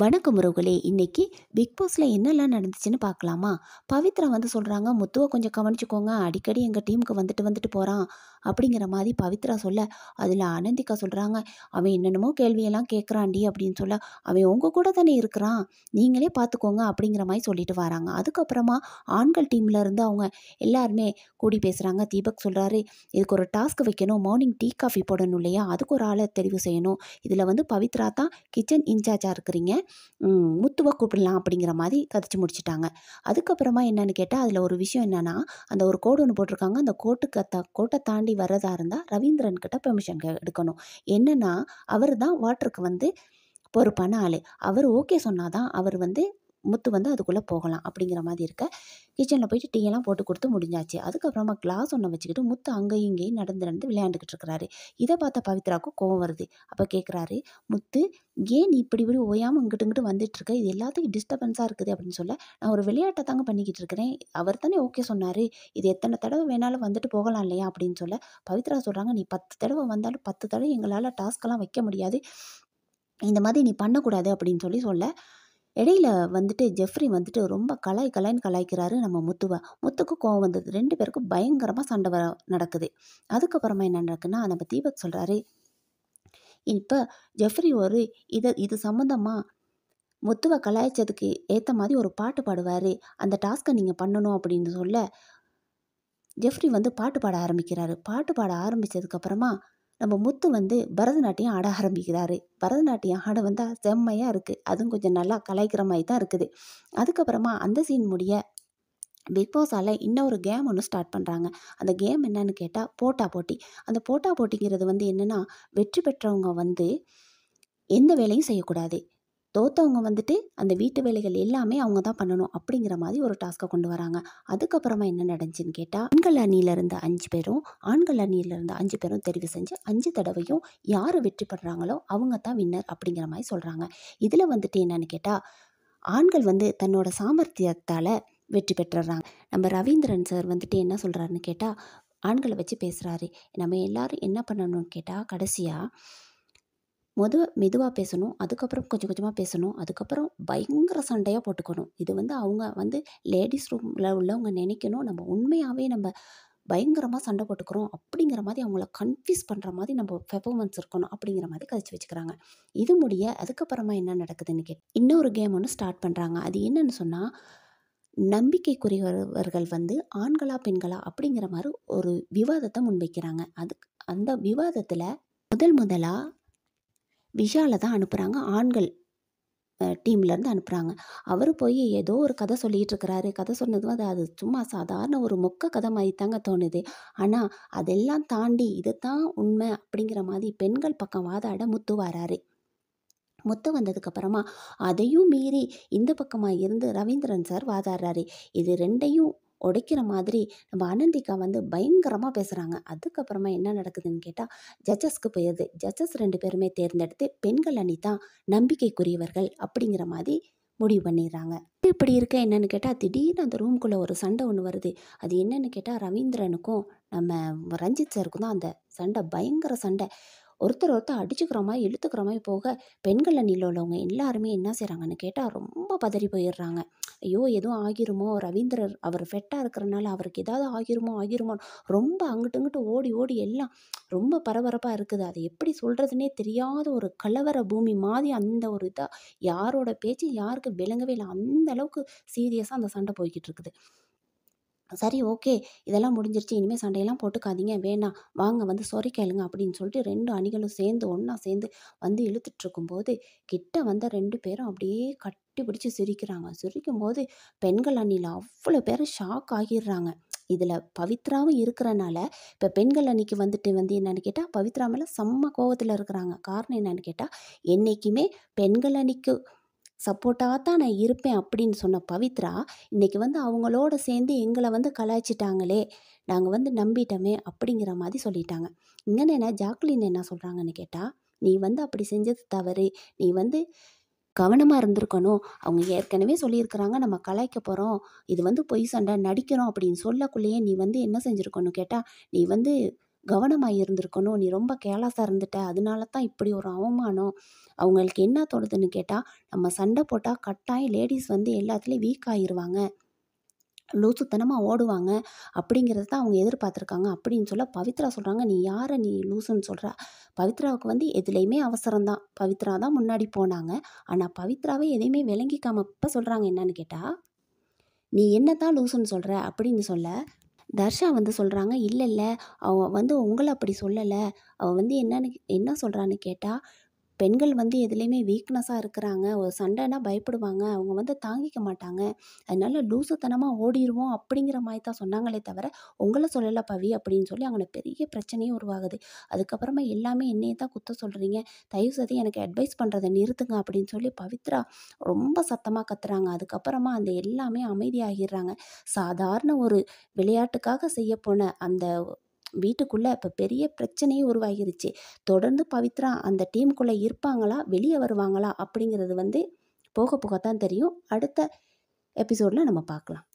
வணக்கம் முருகலே இன்றைக்கி பிக் என்னெல்லாம் நடந்துச்சுன்னு பார்க்கலாமா பவித்ரா வந்து சொல்கிறாங்க முத்துவை கொஞ்சம் கவனிச்சுக்கோங்க அடிக்கடி எங்கள் டீமுக்கு வந்துட்டு வந்துட்டு போகிறான் அப்படிங்கிற மாதிரி பவித்ரா சொல்ல அதில் ஆனந்திகா சொல்கிறாங்க அவன் என்னென்னமோ கேள்வியெல்லாம் கேட்குறான்டி அப்படின்னு சொல்ல அவன் உங்கள் கூட தானே இருக்கிறான் நீங்களே பார்த்துக்கோங்க அப்படிங்கிற மாதிரி சொல்லிட்டு வராங்க அதுக்கப்புறமா ஆண்கள் டீமில் இருந்து அவங்க எல்லாருமே கூடி பேசுகிறாங்க தீபக் சொல்கிறாரு இதுக்கு ஒரு டாஸ்க் வைக்கணும் மார்னிங் டீ காஃபி போடணும் இல்லையா அதுக்கு ஒரு ஆளை தெரிவு செய்யணும் இதில் வந்து பவித்ரா தான் கிச்சன் இன்சார்ஜாக இருக்கிறீங்க முத்துவை கூப்பிடலாம் அப்படிங்கிற மாதிரி கதைச்சி முடிச்சிட்டாங்க அதுக்கப்புறமா என்னென்னு கேட்டால் அதில் ஒரு விஷயம் என்னென்னா அந்த ஒரு கோடு ஒன்று போட்டிருக்காங்க அந்த கோட்டுக்கு த கோட்டை தாண்டி வர்றதா இருந்தால் ரவீந்திரன் கிட்ட பெர்மிஷன் எடுக்கணும் என்னென்னா அவர் தான் வாட்டருக்கு வந்து பொறுப்பான ஆள் அவர் ஓகே சொன்னாதான் அவர் வந்து முத்து வந்து அதுக்குள்ளே போகலாம் அப்படிங்கிற மாதிரி இருக்க கிச்சனில் போயிட்டு டீயெல்லாம் போட்டு கொடுத்து முடிஞ்சாச்சு அதுக்கப்புறமா கிளாஸ் ஒன்று வச்சுக்கிட்டு முத்து அங்கேயும் இங்கேயும் நடந்து நடந்து விளையாண்டுக்கிட்டு இருக்கிறாரு இதை பார்த்த பவித்ராவுக்கும் கோவம் வருது அப்போ கேட்குறாரு முத்து ஏன் நீ இப்படி இப்படி ஓயாமல் இங்கிட்டு இங்கிட்டு வந்துட்டுருக்க இது எல்லாத்துக்கும் டிஸ்டர்பன்ஸாக இருக்குது அப்படின்னு சொல்ல நான் ஒரு விளையாட்டை தாங்க பண்ணிக்கிட்டு இருக்கிறேன் அவர் தானே ஓகே சொன்னார் இது எத்தனை தடவை வேணாலும் வந்துட்டு போகலாம் இல்லையா அப்படின்னு சொல்ல பவித்ரா சொல்கிறாங்க நீ பத்து தடவை வந்தாலும் பத்து தடவை எங்களால் டாஸ்க்கெல்லாம் வைக்க முடியாது இந்த மாதிரி நீ பண்ணக்கூடாது அப்படின்னு சொல்லி சொல்ல இடையில வந்துட்டு ஜெஃப்ரி வந்துட்டு ரொம்ப கலாய் கலாய்ன்னு கலாய்க்கிறாரு நம்ம முத்துவை முத்துக்கு கோவம் வந்தது ரெண்டு பேருக்கும் பயங்கரமாக சண்டை வர நடக்குது அதுக்கப்புறமா என்ன நடக்குன்னா நம்ம தீபக் சொல்கிறாரு இப்போ ஜெஃப்ரி ஒரு இதை இது சம்மந்தமாக முத்துவை கலாய்ச்சதுக்கு ஏற்ற மாதிரி ஒரு பாட்டு பாடுவார் அந்த டாஸ்க்கை நீங்கள் பண்ணணும் அப்படின்னு சொல்ல ஜெஃப்ரி வந்து பாட்டு பாட ஆரம்பிக்கிறாரு பாட்டு பாட ஆரம்பித்ததுக்கப்புறமா நம்ம முத்து வந்து பரதநாட்டியம் ஆட ஆரம்பிக்கிறாரு பரதநாட்டியம் ஆட வந்தால் செம்மையாக இருக்குது அதுவும் கொஞ்சம் நல்லா கலாய்க்கிற மாதிரி தான் இருக்குது அதுக்கப்புறமா அந்த சீன் முடிய பிக் பாஸால் இன்னொரு கேம் ஒன்று ஸ்டார்ட் பண்ணுறாங்க அந்த கேம் என்னன்னு கேட்டால் போட்டா போட்டி அந்த போட்டா போட்டிங்கிறது வந்து என்னென்னா வெற்றி பெற்றவங்க வந்து எந்த வேலையும் செய்யக்கூடாது தோத்தவங்க வந்துட்டு அந்த வீட்டு வேலைகள் எல்லாமே அவங்க தான் பண்ணணும் அப்படிங்கிற மாதிரி ஒரு டாஸ்க்கை கொண்டு வராங்க அதுக்கப்புறமா என்ன நடந்துச்சுன்னு கேட்டால் ஆண்கள் அணியில் இருந்த அஞ்சு பேரும் ஆண்கள் அணியில் இருந்த அஞ்சு பேரும் தெரிவு செஞ்சு அஞ்சு தடவையும் யார் வெற்றி பெறாங்களோ அவங்க தான் வின்னர் அப்படிங்கிற மாதிரி சொல்கிறாங்க இதில் வந்துட்டு என்னென்னு கேட்டால் ஆண்கள் வந்து தன்னோட சாமர்த்தியத்தால் வெற்றி பெற்றுறாங்க நம்ம ரவீந்திரன் சார் வந்துட்டு என்ன சொல்கிறாருன்னு கேட்டால் ஆண்களை வச்சு பேசுகிறாரு நம்ம எல்லோரும் என்ன பண்ணணும்னு கேட்டால் கடைசியாக முத மெதுவாக பேசணும் அதுக்கப்புறம் கொஞ்சம் கொஞ்சமாக பேசணும் அதுக்கப்புறம் பயங்கர சண்டையாக போட்டுக்கணும் இது வந்து அவங்க வந்து லேடிஸ் ரூமில் உள்ளவங்க நினைக்கணும் நம்ம உண்மையாகவே நம்ம பயங்கரமாக சண்டை போட்டுக்கிறோம் அப்படிங்கிற மாதிரி அவங்கள கன்ஃபியூஸ் பண்ணுற மாதிரி நம்ம பெர்ஃபார்மன்ஸ் இருக்கணும் அப்படிங்கிற மாதிரி கழிச்சு வச்சுக்கிறாங்க இது முடிய அதுக்கப்புறமா என்ன நடக்குதுன்னு கேட்டு இன்னொரு கேம் ஒன்று ஸ்டார்ட் பண்ணுறாங்க அது என்னன்னு சொன்னால் நம்பிக்கைக்குரியவர்கள் வந்து ஆண்களா பெண்களா அப்படிங்கிற மாதிரி ஒரு விவாதத்தை முன்வைக்கிறாங்க அதுக்கு அந்த விவாதத்தில் முதல் முதலாக விஷாலை தான் அனுப்புகிறாங்க ஆண்கள் டீம்லேருந்து அனுப்புகிறாங்க அவர் போய் ஏதோ ஒரு கதை சொல்லிகிட்டு இருக்கிறாரு கதை சொன்னது அது அது சும்மா சாதாரண ஒரு மொக்க கதை மாதிரி தாங்க தோணுது ஆனால் அதெல்லாம் தாண்டி தான் உண்மை அப்படிங்கிற மாதிரி பெண்கள் பக்கம் வாதாட முத்து வராரு முத்து வந்ததுக்கப்புறமா அதையும் மீறி இந்த பக்கமாக இருந்து ரவீந்திரன் சார் வாதாடுறாரு இது ரெண்டையும் உடைக்கிற மாதிரி நம்ம அனந்திகா வந்து பயங்கரமாக பேசுகிறாங்க அதுக்கப்புறமா என்ன நடக்குதுன்னு கேட்டால் ஜட்ஜஸ்க்கு போயிடுது ஜட்ஜஸ் ரெண்டு பேருமே தேர்ந்தெடுத்து பெண்கள் அணி தான் நம்பிக்கைக்குரியவர்கள் அப்படிங்கிற மாதிரி முடிவு பண்ணிடுறாங்க இப்படி இருக்க என்னென்னு கேட்டால் திடீர்னு அந்த ரூம்குள்ளே ஒரு சண்டை ஒன்று வருது அது என்னன்னு கேட்டால் ரவீந்திரனுக்கும் நம்ம ரஞ்சித் சாருக்கும் தான் அந்த சண்டை பயங்கர சண்டை ஒருத்தர் ஒருத்தர் அடிச்சுக்கிற மாதிரி இழுத்துக்கிற மாதிரி போக பெண்கள் அணியில் உள்ளவங்க எல்லாருமே என்ன செய்கிறாங்கன்னு கேட்டால் ரொம்ப பதறி போயிடுறாங்க ஐயோ எதுவும் ஆகிருமோ ரவீந்திரர் அவர் ஃபெட்டாக இருக்கிறனால அவருக்கு ஏதாவது ஆகிருமோ ஆகிருமோ ரொம்ப அங்கிட்டு ஓடி ஓடி எல்லாம் ரொம்ப பரபரப்பாக இருக்குது அது எப்படி சொல்கிறதுனே தெரியாத ஒரு கலவர பூமி மாதிரி அந்த ஒரு இதாக யாரோட பேச்சு யாருக்கு விளங்கவே இல்லை அந்த அளவுக்கு சீரியஸாக அந்த சண்டை போய்கிட்டு இருக்குது சரி ஓகே இதெல்லாம் முடிஞ்சிருச்சு இனிமேல் சண்டையெல்லாம் போட்டுக்காதீங்க வேணாம் வாங்க வந்து சொரிக்கலுங்க அப்படின்னு சொல்லிட்டு ரெண்டு அணிகளும் சேர்ந்து ஒன்றா சேர்ந்து வந்து இழுத்துட்ருக்கும்போது கிட்ட வந்த ரெண்டு பேரும் அப்படியே கட் கட்டி பிடிச்சி சிரிக்கிறாங்க சிரிக்கும் போது பெண்கள் அணியில் அவ்வளோ பேர் ஷாக் ஆகிடுறாங்க இதில் பவித்ராவும் இருக்கிறனால இப்போ பெண்கள் அன்னைக்கு வந்துட்டு வந்து என்னென்னு கேட்டால் பவித்ரா மேலே செம்ம கோவத்தில் இருக்கிறாங்க காரணம் என்னென்னு கேட்டால் என்றைக்குமே பெண்கள் அணிக்கு சப்போர்ட்டாக தான் நான் இருப்பேன் அப்படின்னு சொன்ன பவித்ரா இன்றைக்கி வந்து அவங்களோட சேர்ந்து எங்களை வந்து கலாய்ச்சிட்டாங்களே நாங்கள் வந்து நம்பிட்டோமே அப்படிங்கிற மாதிரி சொல்லிட்டாங்க இங்கே என்ன ஜாக்லின் என்ன சொல்கிறாங்கன்னு கேட்டால் நீ வந்து அப்படி செஞ்சது தவறு நீ வந்து கவனமாக இருந்திருக்கணும் அவங்க ஏற்கனவே சொல்லியிருக்கிறாங்க நம்ம கலாய்க்க போகிறோம் இது வந்து பொய் சண்டை நடிக்கிறோம் அப்படின்னு சொல்லக்குள்ளேயே நீ வந்து என்ன செஞ்சுருக்கணும் கேட்டால் நீ வந்து கவனமாக இருந்திருக்கணும் நீ ரொம்ப கேலாஸாக இருந்துட்ட அதனால தான் இப்படி ஒரு அவமானம் அவங்களுக்கு என்ன தோணுதுன்னு கேட்டால் நம்ம சண்டை போட்டால் கட்டாயம் லேடிஸ் வந்து எல்லாத்துலேயும் வீக் ஆகிடுவாங்க லூசுத்தனமாக ஓடுவாங்க அப்படிங்கிறது தான் அவங்க எதிர்பார்த்துருக்காங்க அப்படின்னு சொல்ல பவித்ரா சொல்கிறாங்க நீ யாரை நீ லூசுன்னு சொல்கிற பவித்ராவுக்கு வந்து எதுலேயுமே அவசரம் தான் பவித்ரா தான் முன்னாடி போனாங்க ஆனால் பவித்ராவை எதையுமே விளங்கிக்காம இப்போ சொல்கிறாங்க என்னன்னு கேட்டால் நீ என்ன தான் லூசுன்னு சொல்கிற அப்படின்னு சொல்ல தர்ஷா வந்து சொல்கிறாங்க இல்லை இல்லை அவள் வந்து உங்களை அப்படி சொல்லலை அவள் வந்து என்னன்னு என்ன சொல்கிறான்னு கேட்டால் பெண்கள் வந்து எதுலேயுமே வீக்னஸாக இருக்கிறாங்க ஒரு சண்டைனா பயப்படுவாங்க அவங்க வந்து தாங்கிக்க மாட்டாங்க அதனால லூசுத்தனமாக ஓடிடுவோம் அப்படிங்கிற மாதிரி தான் சொன்னாங்களே தவிர உங்களை சொல்லலை பவி அப்படின்னு சொல்லி அவங்கள பெரிய பிரச்சனையும் உருவாகுது அதுக்கப்புறமா எல்லாமே என்னையே தான் குத்த சொல்கிறீங்க தயவு செய்து எனக்கு அட்வைஸ் பண்ணுறதை நிறுத்துங்க அப்படின்னு சொல்லி பவித்ரா ரொம்ப சத்தமாக கத்துறாங்க அதுக்கப்புறமா அந்த எல்லாமே அமைதியாகிடுறாங்க சாதாரண ஒரு விளையாட்டுக்காக செய்ய அந்த வீட்டுக்குள்ளே இப்போ பெரிய பிரச்சனையே உருவாகிருச்சு தொடர்ந்து பவித்ரா அந்த டீமுக்குள்ளே இருப்பாங்களா வெளியே வருவாங்களா அப்படிங்கிறது வந்து போக போகத்தான் தெரியும் அடுத்த எபிசோடில் நம்ம பார்க்கலாம்